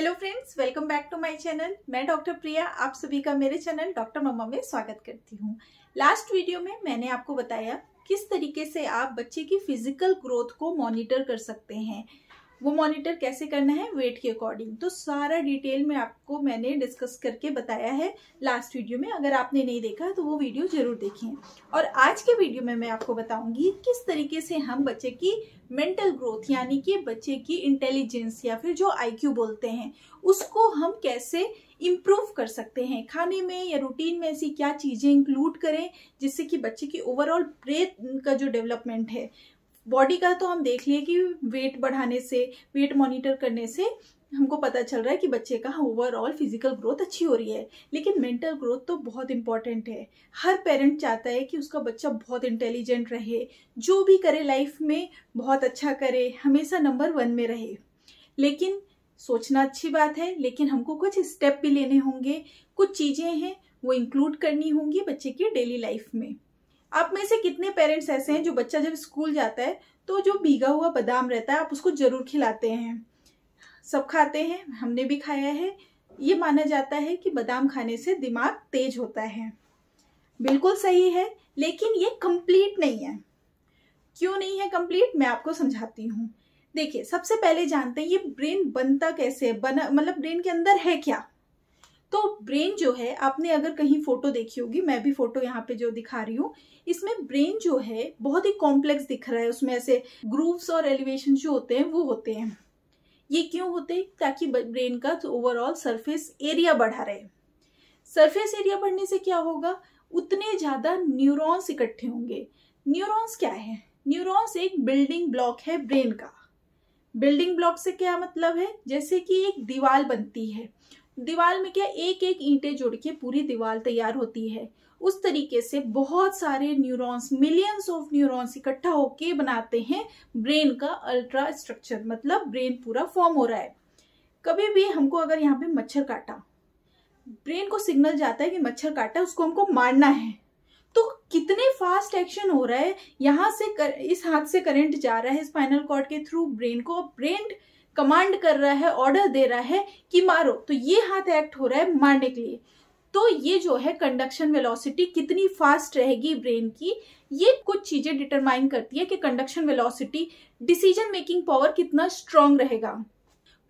hello friends welcome back to my channel मैं doctor Priya आप सभी का मेरे चैनल डॉक्टर मम्मा में स्वागत करती हूँ लास्ट वीडियो में मैंने आपको बताया किस तरीके से आप बच्चे की फिजिकल ग्रोथ को मॉनिटर कर सकते हैं वो मॉनिटर कैसे करना है वेट के अकॉर्डिंग तो सारा डिटेल में आपको मैंने डिस्कस करके बताया है लास्ट वीडियो में अगर आपने नहीं देखा तो वो वीडियो ज़रूर देखें और आज के वीडियो में मैं आपको बताऊंगी किस तरीके से हम बच्चे की मेंटल ग्रोथ यानी कि बच्चे की इंटेलिजेंस या फिर जो आईक्यू बोलते हैं उसको हम कैसे इम्प्रूव कर सकते हैं खाने में या रूटीन में ऐसी क्या चीज़ें इंक्लूड करें जिससे कि बच्चे की ओवरऑल ब्रेथ का जो डेवलपमेंट है बॉडी का तो हम देख लिए कि वेट बढ़ाने से वेट मॉनिटर करने से हमको पता चल रहा है कि बच्चे का ओवरऑल फिजिकल ग्रोथ अच्छी हो रही है लेकिन मेंटल ग्रोथ तो बहुत इंपॉर्टेंट है हर पेरेंट चाहता है कि उसका बच्चा बहुत इंटेलिजेंट रहे जो भी करे लाइफ में बहुत अच्छा करे हमेशा नंबर वन में रहे लेकिन सोचना अच्छी बात है लेकिन हमको कुछ स्टेप भी लेने होंगे कुछ चीज़ें हैं वो इंक्लूड करनी होंगी बच्चे की डेली लाइफ में आप में से कितने पेरेंट्स ऐसे हैं जो बच्चा जब स्कूल जाता है तो जो भीगा हुआ बादाम रहता है आप उसको ज़रूर खिलाते हैं सब खाते हैं हमने भी खाया है ये माना जाता है कि बादाम खाने से दिमाग तेज होता है बिल्कुल सही है लेकिन ये कंप्लीट नहीं है क्यों नहीं है कंप्लीट मैं आपको समझाती हूँ देखिए सबसे पहले जानते हैं ये ब्रेन बनता कैसे है बना मतलब ब्रेन के अंदर है क्या तो ब्रेन जो है आपने अगर कहीं फ़ोटो देखी होगी मैं भी फ़ोटो यहाँ पे जो दिखा रही हूँ इसमें ब्रेन जो है बहुत ही कॉम्प्लेक्स दिख रहा है उसमें ऐसे ग्रूव्स और एलिवेशन जो होते हैं वो होते हैं ये क्यों होते हैं ताकि ब्रेन का ओवरऑल सरफेस एरिया बढ़ा रहे सरफेस एरिया बढ़ने से क्या होगा उतने ज़्यादा न्यूरोन्स इकट्ठे होंगे न्यूरोन्स क्या है न्यूरोन्स एक बिल्डिंग ब्लॉक है ब्रेन का बिल्डिंग ब्लॉक से क्या मतलब है जैसे कि एक दीवार बनती है दीवार में क्या एक एक ईंटें जुड़ के पूरी दीवार तैयार होती है उस तरीके से बहुत सारे न्यूरॉन्स मिलियंस ऑफ न्यूरॉन्स इकट्ठा होके बनाते हैं ब्रेन का अल्ट्रा स्ट्रक्चर मतलब ब्रेन पूरा फॉर्म हो रहा है कभी भी हमको अगर यहाँ पे मच्छर काटा ब्रेन को सिग्नल जाता है कि मच्छर काटा उसको हमको मारना है तो कितने फास्ट एक्शन हो रहा है यहाँ से कर, इस हाथ से करंट जा रहा है स्पाइनल कॉर्ड के थ्रू ब्रेन को ब्रेन कमांड कर रहा है ऑर्डर दे रहा है कि मारो तो ये हाथ एक्ट हो रहा है मारने के लिए तो ये जो है कंडक्शन वेलोसिटी कितनी फास्ट रहेगी ब्रेन की ये कुछ चीजें डिटरमाइन करती है कि conduction velocity decision making power कितना स्ट्रांग रहेगा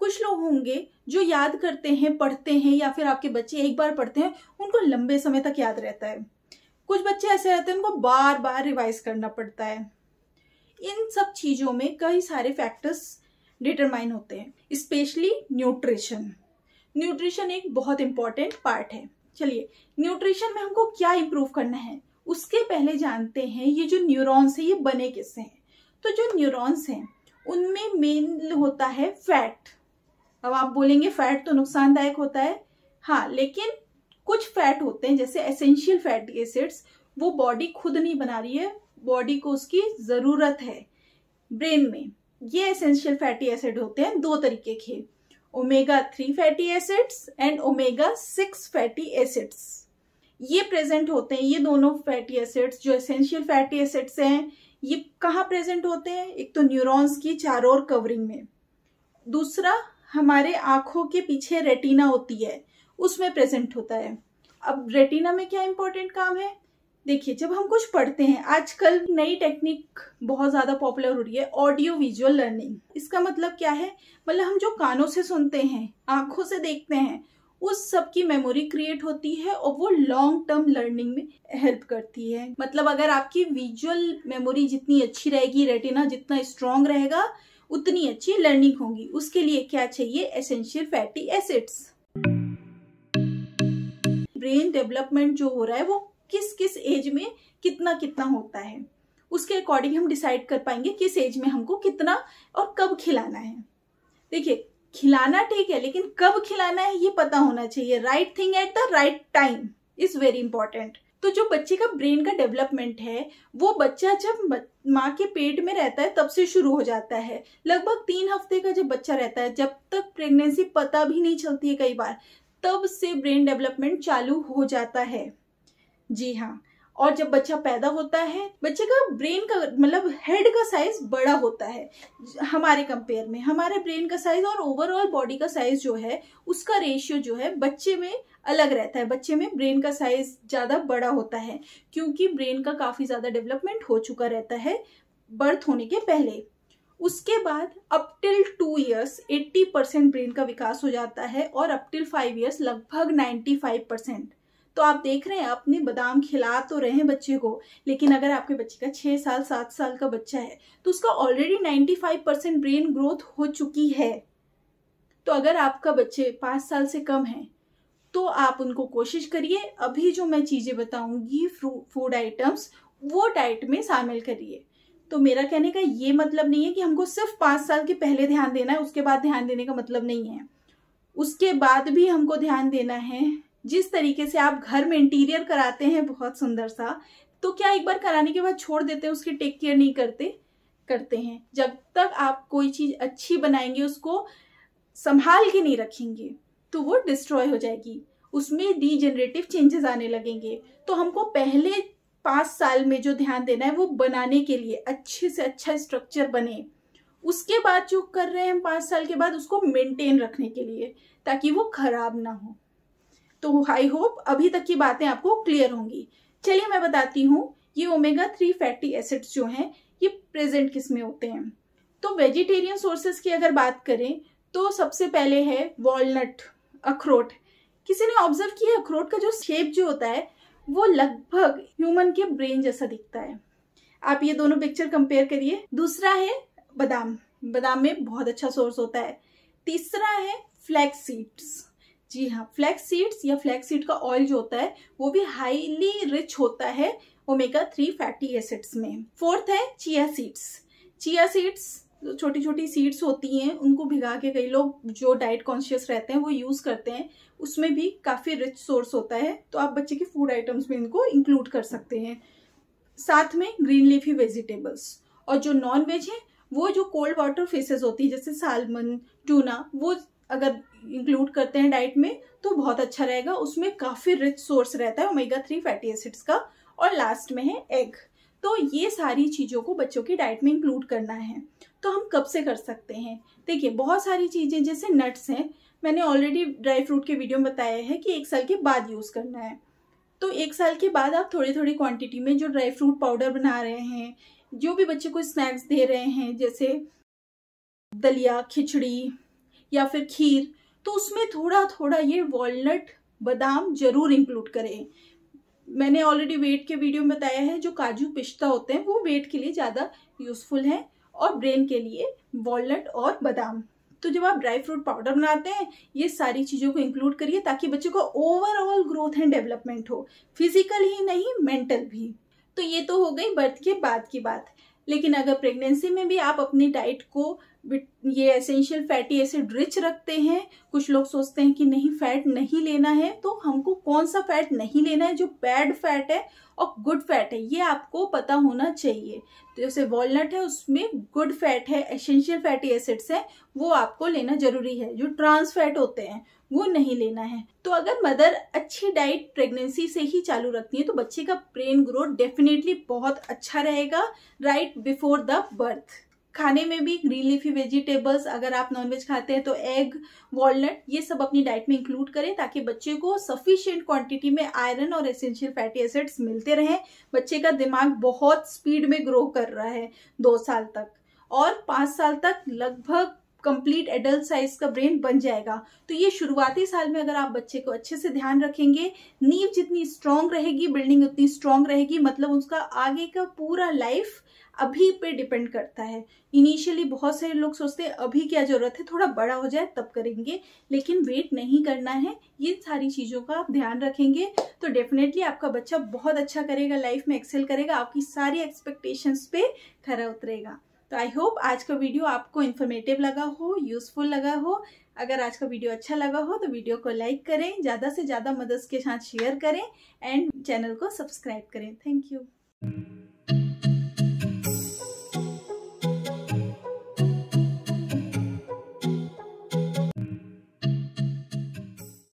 कुछ लोग होंगे जो याद करते हैं पढ़ते हैं या फिर आपके बच्चे एक बार पढ़ते हैं उनको लंबे समय तक याद रहता है कुछ बच्चे ऐसे रहते हैं उनको बार बार रिवाइज करना पड़ता है इन सब चीज़ों में कई सारे फैक्टर्स डिटरमाइन होते हैं स्पेशली न्यूट्रिशन न्यूट्रिशन एक बहुत इंपॉर्टेंट पार्ट है चलिए न्यूट्रिशन में हमको क्या इम्प्रूव करना है उसके पहले जानते हैं ये जो न्यूरॉन्स है ये बने किससे हैं तो जो न्यूरॉन्स हैं उनमें मेन होता है फैट अब आप बोलेंगे फैट तो नुकसानदायक होता है हाँ लेकिन कुछ फैट होते हैं जैसे एसेंशियल फैट एसिड्स वो बॉडी खुद नहीं बना रही है बॉडी को उसकी ज़रूरत है ब्रेन में ये एसेंशियल फैटी एसिड होते हैं दो तरीके के omega three fatty acids and omega six fatty acids ये प्रेजेंट होते हैं ये दोनों फैटी एसिड्स जो एसेंशियल फैटी एसिड्स हैं ये कहाँ प्रेजेंट होते हैं एक तो न्यूरॉन्स की चारों ओर कवरिंग में दूसरा हमारे आँखों के पीछे रेटिना होती है उसमें प्रेजेंट होता है अब रेटिना में क्या इंपॉर्टेंट काम है देखिए जब हम कुछ पढ़ते हैं आजकल नई टेक्निक बहुत ज़्यादा पॉपुलर हो रही है ऑडियो विजुअल लर्निंग इसका मतलब क्या है मतलब हम जो कानों से सुनते हैं आंखों से देखते हैं उस सब की मेमोरी क्रिएट होती है और वो लॉन्ग टर्म लर्निंग में हेल्प करती है मतलब अगर आपकी विजुअल मेमोरी जितनी अच्छी रहेगी रेटिना जितना स्ट्रांग रहेगा उतनी अच्छी लर्निंग होगी उसके लिए क्या चाहिए essential fatty acids brain development जो हो रहा है वो किस किस एज में कितना कितना होता है उसके अकॉर्डिंग हम डिसाइड कर पाएंगे किस एज में हमको कितना और कब खिलाना है देखिए खिलाना ठीक है लेकिन कब खिलाना है ये पता होना चाहिए right thing at the right time is very important तो जो बच्चे का ब्रेन का डेवलपमेंट है वो बच्चा जब माँ के पेट में रहता है तब से शुरू हो जाता है लगभग तीन हफ्ते का जब बच्चा रहता है जब तक प्रेगनेंसी पता भी नहीं चलती है कई बार तब से ब्रेन डेवलपमेंट चालू हो जाता है जी हाँ और जब बच्चा पैदा होता है बच्चे का ब्रेन का मतलब हेड का साइज बड़ा होता है हमारे कंपेयर में हमारे ब्रेन का साइज और ओवरऑल बॉडी का साइज जो है उसका रेशियो जो है बच्चे में अलग रहता है बच्चे में ब्रेन का साइज ज़्यादा बड़ा होता है क्योंकि ब्रेन का काफ़ी ज़्यादा डेवलपमेंट हो चुका रहता है बर्थ होने के पहले उसके बाद up till two years 80 percent brain का विकास हो जाता है और अपटिल फाइव ईयर्स लगभग 95 परसेंट तो आप देख रहे हैं अपने बादाम खिला तो रहे हैं बच्चे को लेकिन अगर आपके बच्चे का छः साल सात साल का बच्चा है तो उसका already ninety five percent brain growth हो चुकी है तो अगर आपका बच्चे पाँच साल से कम है तो आप उनको कोशिश करिए अभी जो मैं चीज़ें बताऊंगी फूड आइटम्स वो डाइट में शामिल करिए तो मेरा कहने का ये मतलब नहीं है कि हमको सिर्फ पाँच साल के पहले ध्यान देना है उसके बाद ध्यान देने का मतलब नहीं है उसके बाद भी हमको ध्यान देना है जिस तरीके से आप घर में इंटीरियर कराते हैं बहुत सुंदर सा तो क्या एक बार कराने के बाद छोड़ देते हैं उसकी टेक केयर नहीं करते करते हैं जब तक आप कोई चीज़ अच्छी बनाएंगे उसको संभाल के नहीं रखेंगे तो वो डिस्ट्रॉय हो जाएगी उसमें डीजेनरेटिव चेंजेस आने लगेंगे तो हमको पहले पाँच साल में जो ध्यान देना है वो बनाने के लिए अच्छे से अच्छा स्ट्रक्चर बने उसके बाद जो कर रहे हैं हम पाँच साल के बाद उसको मेंटेन रखने के लिए ताकि वो खराब ना हो तो आई होप अभी तक की बातें आपको क्लियर होंगी चलिए मैं बताती हूँ ये ओमेगा थ्री फैटी एसिड्स जो हैं ये प्रेजेंट किस में होते हैं तो वेजिटेरियन सोर्सेस की अगर बात करें तो सबसे पहले है वॉलनट अखरोट किसी ने ऑब्जर्व किया अखरोट का जो शेप जो होता है वो लगभग ह्यूमन के ब्रेन जैसा दिखता है आप ये दोनों पिक्चर कंपेयर करिए दूसरा है बादाम बादाम में बहुत अच्छा सोर्स होता है तीसरा है फ्लैक्स सीड्स जी हाँ फ्लैक्स सीड्स या फ्लैक्स सीड का ऑयल जो होता है वो भी हाईली रिच होता है ओमेगा थ्री फैटी एसिड्स में फोर्थ है चिया सीड्स चिया सीड्स छोटी छोटी सीड्स होती हैं उनको भिगा के कई लोग जो डाइट कॉन्शियस रहते हैं वो यूज़ करते हैं उसमें भी काफ़ी रिच सोर्स होता है तो आप बच्चे के फूड आइटम्स में इनको इंक्लूड कर सकते हैं साथ में ग्रीन लीफी वेजिटेबल्स और जो नॉन वेज हैं वो जो कोल्ड वाटर फेसेस होती है जैसे सालमन टूना वो अगर इंक्लूड करते हैं डाइट में तो बहुत अच्छा रहेगा उसमें काफ़ी रिच सोर्स रहता है ओमेगा थ्री फैटी एसिड्स का और लास्ट में है एग तो ये सारी चीज़ों को बच्चों की डाइट में इंक्लूड करना है तो हम कब से कर सकते हैं देखिए बहुत सारी चीज़ें जैसे नट्स हैं मैंने ऑलरेडी ड्राई फ्रूट के वीडियो में बताया है कि एक साल के बाद यूज़ करना है तो एक साल के बाद आप थोड़ी थोड़ी क्वांटिटी में जो ड्राई फ्रूट पाउडर बना रहे हैं जो भी बच्चे को स्नैक्स दे रहे हैं जैसे दलिया खिचड़ी या फिर खीर तो उसमें थोड़ा थोड़ा ये वॉलनट बादाम जरूर इंक्लूड करें मैंने ऑलरेडी वेट के वीडियो में बताया है जो काजू पिस्ता होते हैं वो वेट के लिए ज़्यादा यूज़फुल हैं और ब्रेन के लिए वॉलनट और बादाम तो जब आप ड्राई फ्रूट पाउडर बनाते हैं ये सारी चीज़ों को इंक्लूड करिए ताकि बच्चों का ओवरऑल ग्रोथ एंड डेवलपमेंट हो फिजिकल ही नहीं मेंटल भी तो ये तो हो गई बर्थ के बाद की बात लेकिन अगर प्रेगनेंसी में भी आप अपनी डाइट को ये एसेंशियल फैटी एसिड रिच रखते हैं कुछ लोग सोचते हैं कि नहीं फैट नहीं लेना है तो हमको कौन सा फैट नहीं लेना है जो बैड फैट है और गुड फैट है ये आपको पता होना चाहिए तो जैसे वॉलनट है उसमें गुड फैट है एसेंशियल फैटी एसिड्स है वो आपको लेना जरूरी है जो ट्रांस फैट होते हैं वो नहीं लेना है तो अगर मदर अच्छी डाइट प्रेगनेंसी से ही चालू रखती है तो बच्चे का ब्रेन ग्रोथ डेफिनेटली बहुत अच्छा रहेगा राइट बिफोर द बर्थ खाने में भी ग्रीन लीफी वेजिटेबल्स अगर आप नॉनवेज खाते हैं तो एग वॉलनट ये सब अपनी डाइट में इंक्लूड करें ताकि बच्चे को सफिशियंट क्वांटिटी में आयरन और एसेंशियल फैटी एसिड्स मिलते रहें बच्चे का दिमाग बहुत स्पीड में ग्रो कर रहा है दो साल तक और पाँच साल तक लगभग कंप्लीट एडल्ट साइज का ब्रेन बन जाएगा तो ये शुरुआती साल में अगर आप बच्चे को अच्छे से ध्यान रखेंगे नींव जितनी स्ट्रांग रहेगी बिल्डिंग उतनी स्ट्रांग रहेगी मतलब उसका आगे का पूरा लाइफ अभी पे डिपेंड करता है इनिशियली बहुत सारे लोग सोचते हैं अभी क्या ज़रूरत है थोड़ा बड़ा हो जाए तब करेंगे लेकिन वेट नहीं करना है ये सारी चीज़ों का आप ध्यान रखेंगे तो डेफिनेटली आपका बच्चा बहुत अच्छा करेगा लाइफ में एक्सेल करेगा आपकी सारी एक्सपेक्टेशंस पे खरा उतरेगा तो आई होप आज का वीडियो आपको इन्फॉर्मेटिव लगा हो यूज़फुल लगा हो अगर आज का वीडियो अच्छा लगा हो तो वीडियो को लाइक करें ज़्यादा से ज़्यादा मदद के साथ शेयर करें एंड चैनल को सब्सक्राइब करें थैंक यू